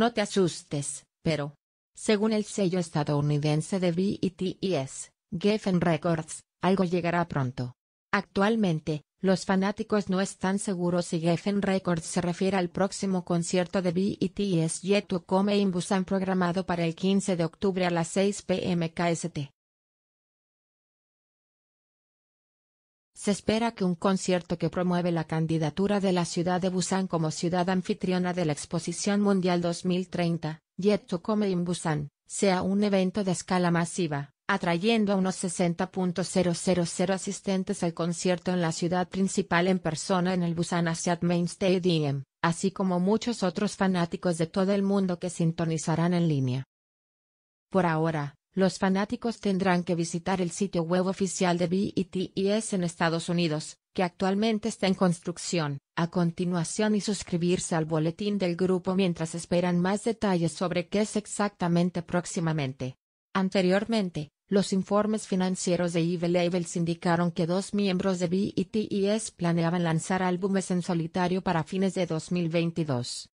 No te asustes, pero. Según el sello estadounidense de BTS, e Geffen Records, algo llegará pronto. Actualmente, los fanáticos no están seguros si Geffen Records se refiere al próximo concierto de BTS e Yet to Come in Busan programado para el 15 de octubre a las 6 pm KST. Se espera que un concierto que promueve la candidatura de la ciudad de Busan como ciudad anfitriona de la Exposición Mundial 2030, Yet to in Busan, sea un evento de escala masiva, atrayendo a unos 60.000 asistentes al concierto en la ciudad principal en persona en el Busan Asiat Main Stadium, así como muchos otros fanáticos de todo el mundo que sintonizarán en línea. Por ahora, los fanáticos tendrán que visitar el sitio web oficial de BTS e e en Estados Unidos, que actualmente está en construcción, a continuación y suscribirse al boletín del grupo mientras esperan más detalles sobre qué es exactamente próximamente. Anteriormente, los informes financieros de Evil Labels indicaron que dos miembros de BTS e planeaban lanzar álbumes en solitario para fines de 2022.